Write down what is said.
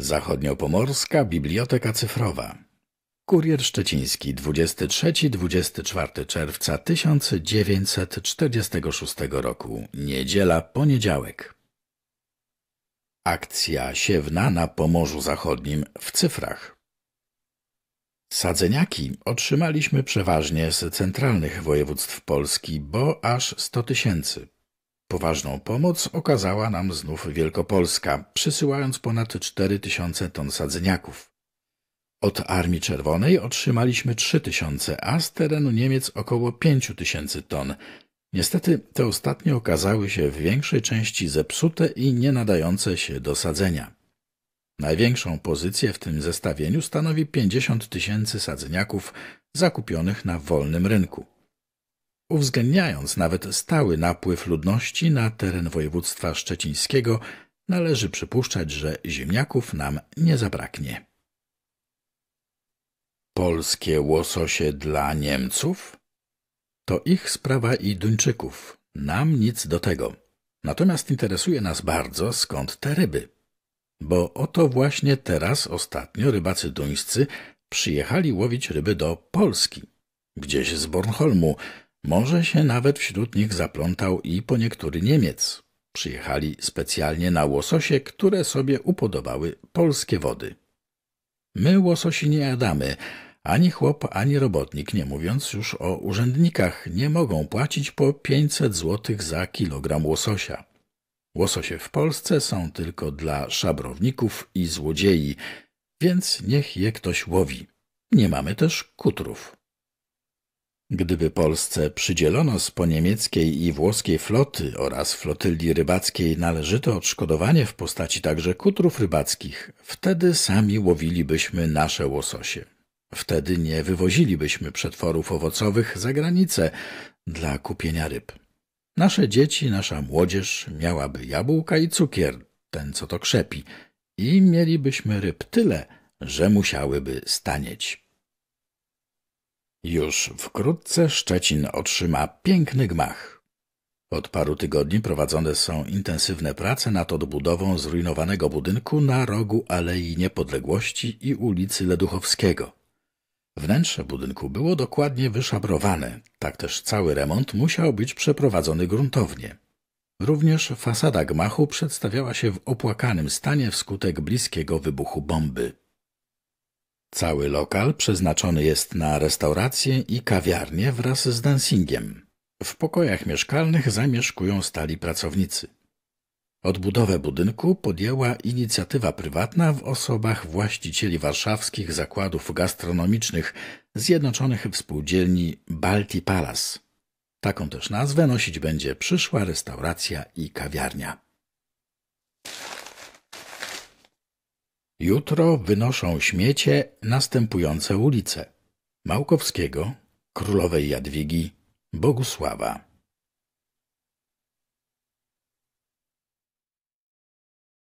Zachodniopomorska Biblioteka Cyfrowa. Kurier Szczeciński 23-24 czerwca 1946 roku. Niedziela, poniedziałek. Akcja siewna na Pomorzu Zachodnim w cyfrach. Sadzeniaki otrzymaliśmy przeważnie z centralnych województw Polski, bo aż 100 tysięcy. Poważną pomoc okazała nam znów Wielkopolska, przysyłając ponad 4000 ton sadzeniaków. Od Armii Czerwonej otrzymaliśmy 3000, a z terenu Niemiec około 5000 ton. Niestety te ostatnie okazały się w większej części zepsute i nie nadające się do sadzenia. Największą pozycję w tym zestawieniu stanowi 50 tysięcy sadzeniaków zakupionych na wolnym rynku. Uwzględniając nawet stały napływ ludności na teren województwa szczecińskiego, należy przypuszczać, że ziemniaków nam nie zabraknie. Polskie łososie dla Niemców? To ich sprawa i Duńczyków. Nam nic do tego. Natomiast interesuje nas bardzo, skąd te ryby. Bo oto właśnie teraz ostatnio rybacy duńscy przyjechali łowić ryby do Polski. Gdzieś z Bornholmu, może się nawet wśród nich zaplątał i po niektóry Niemiec. Przyjechali specjalnie na łososie, które sobie upodobały polskie wody. My łososi nie jadamy, ani chłop, ani robotnik, nie mówiąc już o urzędnikach, nie mogą płacić po 500 zł za kilogram łososia. Łososie w Polsce są tylko dla szabrowników i złodziei, więc niech je ktoś łowi. Nie mamy też kutrów. Gdyby Polsce przydzielono z poniemieckiej i włoskiej floty oraz flotylli rybackiej należyte odszkodowanie w postaci także kutrów rybackich, wtedy sami łowilibyśmy nasze łososie. Wtedy nie wywozilibyśmy przetworów owocowych za granicę dla kupienia ryb. Nasze dzieci, nasza młodzież miałaby jabłka i cukier, ten co to krzepi, i mielibyśmy ryb tyle, że musiałyby stanieć. Już wkrótce Szczecin otrzyma piękny gmach. Od paru tygodni prowadzone są intensywne prace nad odbudową zrujnowanego budynku na rogu Alei Niepodległości i ulicy Leduchowskiego. Wnętrze budynku było dokładnie wyszabrowane, tak też cały remont musiał być przeprowadzony gruntownie. Również fasada gmachu przedstawiała się w opłakanym stanie wskutek bliskiego wybuchu bomby. Cały lokal przeznaczony jest na restaurację i kawiarnię wraz z dancingiem. W pokojach mieszkalnych zamieszkują stali pracownicy. Odbudowę budynku podjęła inicjatywa prywatna w osobach właścicieli warszawskich zakładów gastronomicznych zjednoczonych w spółdzielni Balti Palace. Taką też nazwę nosić będzie przyszła restauracja i kawiarnia. Jutro wynoszą śmiecie następujące ulice: Małkowskiego, Królowej Jadwigi, Bogusława.